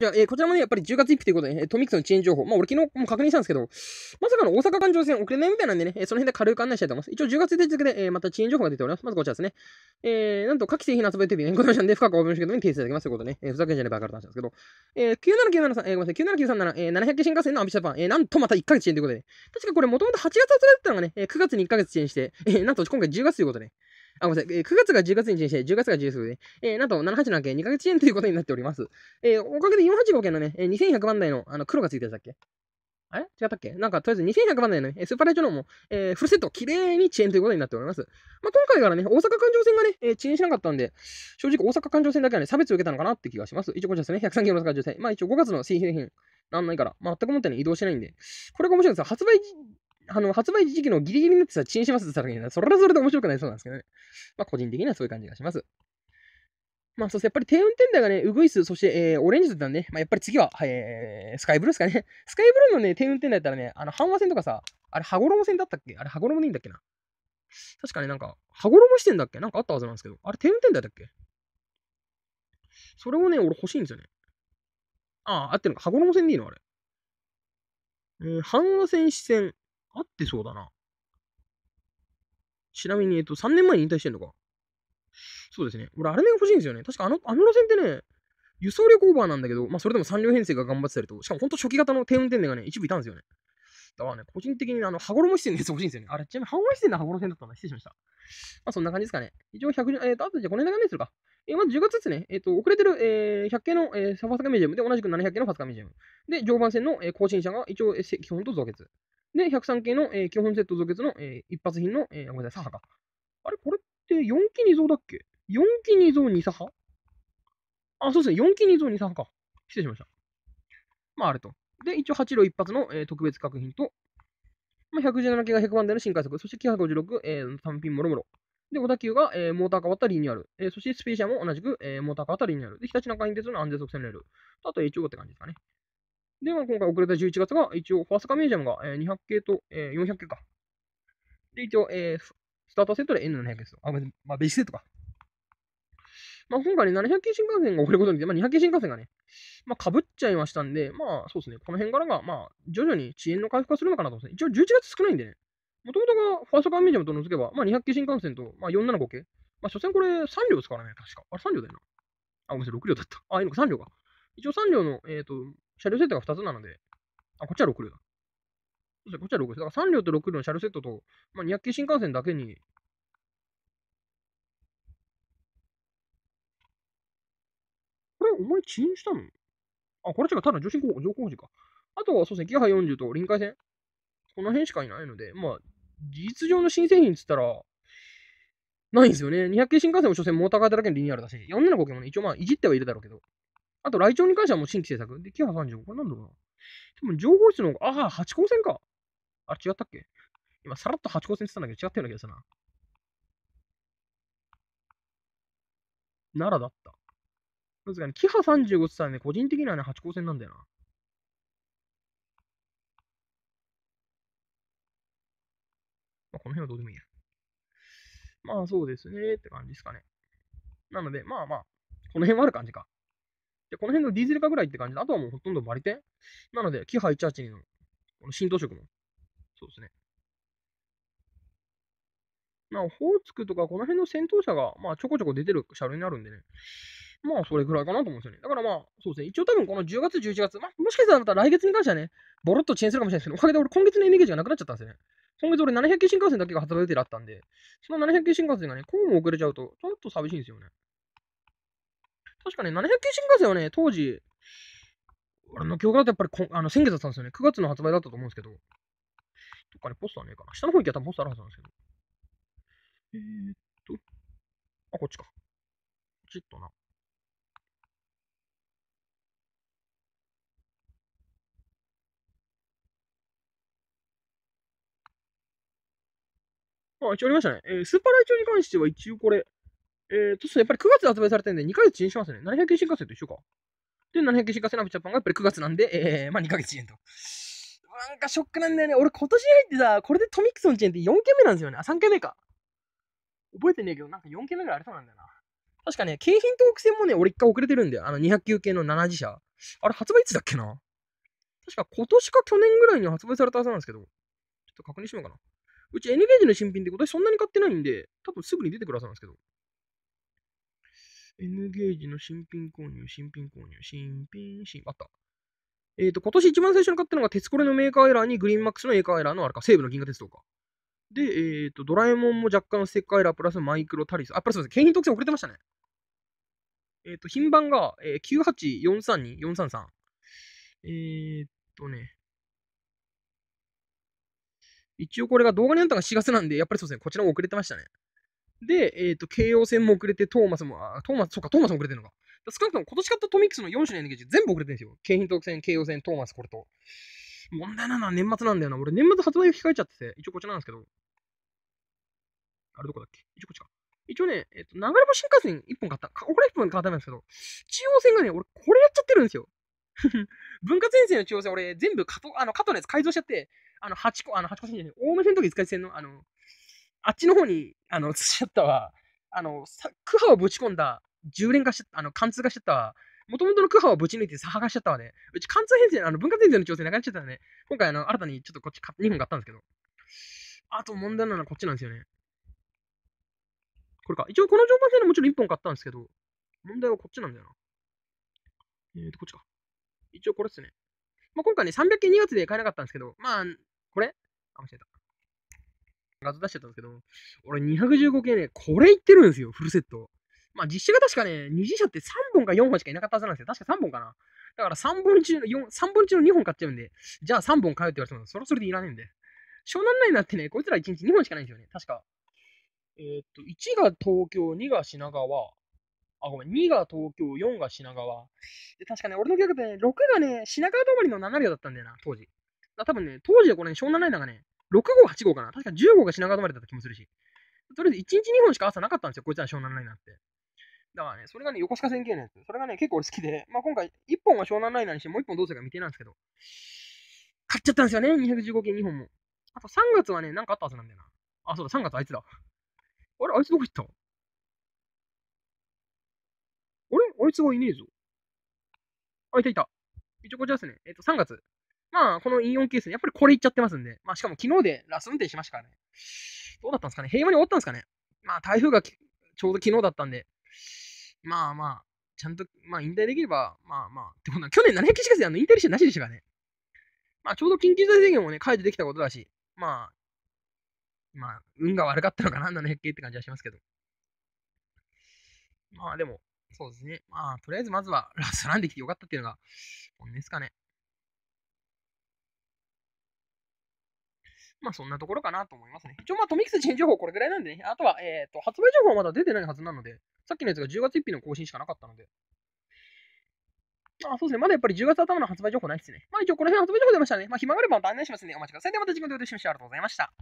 じゃあ、えー、こちらもね、やっぱり10月1日ということで、ね、トミックスの遅延情報。まあ、俺昨日も確認したんですけど、まさかの大阪環状線遅れないみたいなんでね、えー、その辺で軽く案内したいと思います。一応10月1日付で、えー、また遅延情報が出ております。まずこちらですね。えー、なんと、各製品の遊びというね、ご容赦で深くおせし訳ない提出いただきますということでね、えー、ふざけんじゃねばか話んですけど、えー、9 7 9 7ん、えー、ごめんなさい、9 7 9三7えー、700新幹線のアビシャパン、えー、なんとまた1ヶ月遅延ということで、ね、確かこれもともと8月集めだったのがね、9月に1ヶ月遅延して、えー、なんと今回10月ということで、ね、あ、ごめんなさい。え9月が10月に1して、10月が10月で、えー、なんと78の件、2ヶ月遅延ということになっております。えー、おかげで485件のね、え2100万台のあの黒がついてたっけあれ違ったっけなんか、とりあえず2100万台のね、スーパーレイチョノも、えー、フルセット、綺麗に遅延ということになっております。まあ、今回からね、大阪環状線がね、えー、遅延しなかったんで、正直大阪環状線だけはね、差別を受けたのかなって気がします。一応こちらですね、103キの環状線。まあ一応5月の新品品、なんないから、全くもってね、移動してないんで、これが面白いです。発売あの、発売時期のギリギリになってさ、チンしますって言ったそれはそれで面白くないそうなんですけどね。まあ、個人的にはそういう感じがします。まあ、そしてやっぱり低運転台がね、ウグイス、そして、えー、オレンジだったんで、ね、まあ、やっぱり次は、えー、スカイブルーですかね。スカイブルーのね、低運転台だったらね、あの、半和線とかさ、あれ、羽衣線だったっけあれ、羽衣でいいんだっけな。確かね、なんか、羽衣してんだっけなんかあったはずなんですけど、あれ、低運転台だっけそれをね、俺欲しいんですよね。ああ、合ってるのか。羽衣線でいいのあれ。えー、半和線、視線、あってそうだな。ちなみに、えっと、3年前に引退してんのか。そうですね。俺、あれが欲しいんですよね。確かあの、あの路線ってね、輸送力オーバーなんだけど、まあ、それでも3両編成が頑張ってたりと、しかも本当初期型の低運転がね、一部いたんですよね。だからね、個人的にあの、羽衣視線のやつ欲しいんですよね。あれ、ちなみに羽衣視線の羽衣線だったんだ。失礼しました。まあ、そんな感じですかね。一応110、えっ、ー、と、あとじゃあこの辺が何するか。えー、まず10月ですね、えっ、ー、と、遅れてる、えー、100系の、えー、サファサカミジアムで、同じく700系のファスカミジアム。で、常磐線の、えー、更新車が一応、えー、基本と増結。で、103系の、えー、基本セット増結の、えー、一発品の、えー、ごめんなさい、サハか。あれこれって4期2増だっけ ?4 期2増2サハあ、そうですね。4期2増2サハか。失礼しました。まあ、あれと。で、一応8両一発の、えー、特別確品と、まあ、117系が100番台の新快速、そして956、えー、単品もろもろ。で、小田急が、えー、モーター変わったリニューアル。えー、そしてスペーシアも同じく、えー、モーター変わったリニューアル。で、日立中近鉄の安全速線レール。あと h 応って感じですかね。で、まあ、今回遅れた11月が、一応、ファースカミュージアムが、えー、200系と、えー、400系か。で、一応、えー、スタートセットで N700 ですよ。あ、まあ、ベジセットか。まあ、今回ね、700系新幹線が遅れることによって、まあ、200系新幹線がね、まあ、被っちゃいましたんで、まあ、そうですね、この辺からが、まあ、徐々に遅延の回復化するのかなと思って、一応11月少ないんでね、もともとがファーストカーミュージアムと除けば、まあ、200系新幹線と、まあ、475系。まあ、所詮これ3両ですからね、確か。あれ3両だよな。あ、ごめんなさい、6両だった。あ、いいのか、3両か。一応3両の、えっ、ー、と、車両セットが2つなので、あ、こっちは6両だ。こっちは6両です。だから3両と6両の車両セットと、まあ、200系新幹線だけに、これ、お前遅延したのあ、これ違う、ただ女子校補、上候時か。あとはそうですね、キハ40と臨海線。この辺しかいないので、まあ、事実上の新製品っつったら、ないんですよね。200系新幹線も所詮モーターカーだけのリニューアルだし、475系もね、一応まあ、いじってはいるだろうけど。あと、来庁に関してはもう新規政策。で、キハ35。これなんだろうな。でも、情報室の方が、ああ、八高線か。あれ違ったっけ今、さらっと八高線って言ったんだけど、違ったような気がするな。奈良だった。ぜかね、キハ35って言ったらね、個人的にはね、八高線なんだよな。まあ、この辺はどうでもいいや。まあ、そうですね、って感じですかね。なので、まあまあ、この辺はある感じか。で、この辺のディーゼル化ぐらいって感じで、あとはもうほとんど割りてなので、キハ1チャーチのこの浸透色も、そうですね。まあ、ホーツクとかこの辺の戦闘車が、まあ、ちょこちょこ出てる車両になるんでね。まあ、それぐらいかなと思うんですよね。だからまあ、そうですね。一応多分この10月、11月、まあ、もしかしたら来月に関してはね、ボロッと遅延するかもしれないですけど、おかげで俺今月のエネルギーがなくなっちゃったんですよね。今月俺700系新幹線だけが発売予定だったんで、その700系新幹線がね、こうも遅れちゃうと、ちょっと寂しいんですよね。確かね、700級新幹線はね、当時、俺の記憶だとやっぱりあの先月だったんですよね。9月の発売だったと思うんですけど、どっかにポスターねえかな。下の方行きゃ多分ポスターあるはずなんですけど。えー、っと、あ、こっちか。ちっとな。あ、一応ありましたね。えー、スーパーライチョウに関しては一応これ、えー、と、やっぱり9月発売されてるんで、2ヶ月遅延しますね。700系新幹線と一緒か。で、700系新幹線ラブジャパンがやっぱり9月なんで、えー、まあ2ヶ月遅延と。なんかショックなんだよね。俺今年入ってさ、これでトミクソン遅延って4件目なんですよね。あ、3件目か。覚えてねえけど、なんか4件目ぐらいありそうなんだよな。確かね、京浜東北線もね、俺1回遅れてるんだよ。あの2 0 9系の7次車。あれ発売いつだっけな確か今年か去年ぐらいに発売されたはずなんですけど、ちょっと確認しようかな。うち N ゲージの新品って今年そんなに買ってないんで、多分すぐに出てくるはずなんですけど。N ゲージの新品購入、新品購入、新品、新、あった。えっ、ー、と、今年一番最初に買ったのが、鉄コレのメーカーエラーに、グリーンマックスのメーカーエラーのあれか、西武の銀河鉄道か。で、えっ、ー、と、ドラえもんも若干ステッカーエラープラスマイクロタリス。あ、プラスすいません、景品特選遅れてましたね。えっ、ー、と、品番が、えー、98432-433。えー、っとね。一応これが動画になったのが4月なんで、やっぱりそうですね、こちらも遅れてましたね。で、えっ、ー、と、京王線も遅れて、トーマスも、あ、トーマス、そうか、トーマスも遅れてるのか。か少なくとも今年買ったトミックスの4種のエネルギー全部遅れてるんですよ。京浜東北線、京王線、トーマス、これと。問題なのは年末なんだよな。俺、年末発売を控えちゃってて、一応こっちなんですけど。あれどこだっけ一応こっちか。一応ね、えっ、ー、と、流れ星新幹線1本買った。これ1本買ったんですけど、中央線がね、俺、これやっちゃってるんですよ。文化前線の中央線、俺、全部加藤、あの、加藤のやつ改造しちゃって、あの、8個、あの、8個線じゃない、大梅線の時使い線の、あの、あっちの方に、あの、しちゃったわ。あの、クハをぶち込んだ、10連化しあの、貫通化しちゃった。もともとのクハをぶち抜いてはがしちゃったわね。うち貫通編成、あの文化編成の調整なくなっちゃったんで、ね、今回あの新たにちょっとこっち2本買ったんですけど。あと問題なのはこっちなんですよね。これか。一応この乗馬線でもちろん1本買ったんですけど、問題はこっちなんだよな。えーと、こっちか。一応これっすね。まあ、今回ね、300件2月で買えなかったんですけど、まあ、これあ、間違えた。画像出しちゃったんですけど、俺215系ね、これいってるんですよ、フルセット。まあ実写が確かね、二次車って3本か4本しかいなかったはずなんですよ。確か3本かな。だから3本中の4、3本中の2本買っちゃうんで、じゃあ3本買うって言われても、そろそろでいらねえんで。湘南ライナーってね、こいつら1日2本しかないんですよね、確か。えー、っと、1が東京、2が品川、あ、ごめん、2が東京、4が品川。で、確かね、俺の逆で、ね、6がね、品川通りの7秒だったんだよな、当時。だ多分ね、当時はこれ、ね、湘南ライナーがね、6号、8号かな確か10号が品川止まりだった気もするし。とりあえず1日2本しか朝なかったんですよ、こいつら湘南ライナーって。だからね、それがね、横須賀線系のやつ。それがね、結構俺好きで、まあ今回、1本は湘南ライナーにして、もう1本どうするか未定なんですけど、買っちゃったんですよね、215系2本も。あと3月はね、なんかあったはずなんだよな。あ、そうだ、3月あいつだ。あれ、あいつどこ行ったあれあいつがいねえぞ。あ、いたいた。一応こちらですね。えっ、ー、と、3月。まあ、この E4 ース、やっぱりこれいっちゃってますんで、まあ、しかも昨日でラス運転しましたからね。どうだったんですかね平和に終わったんですかねまあ、台風がちょうど昨日だったんで、まあまあ、ちゃんと、まあ、引退できれば、まあまあ、でもな、去年700騎士であの引退してなしでしたからね。まあ、ちょうど緊急事態宣言もね、解除できたことだし、まあ、まあ、運が悪かったのかな、700系って感じはしますけど。まあ、でも、そうですね。まあ、とりあえずまずはラストランできてよかったっていうのが、本音ですかね。まあそんなところかなと思いますね。一応まあトミックス新情報これぐらいなんでね。あとは、えっ、ー、と、発売情報はまだ出てないはずなので、さっきのやつが10月1日の更新しかなかったので。あ、そうですね。まだやっぱり10月頭の発売情報ないですね。まあ一応この辺発売情報出ましたね。まあ暇があれば断念案内しますね。お待ちください。ではまた次回でお会いしましょう。ありがとうございました。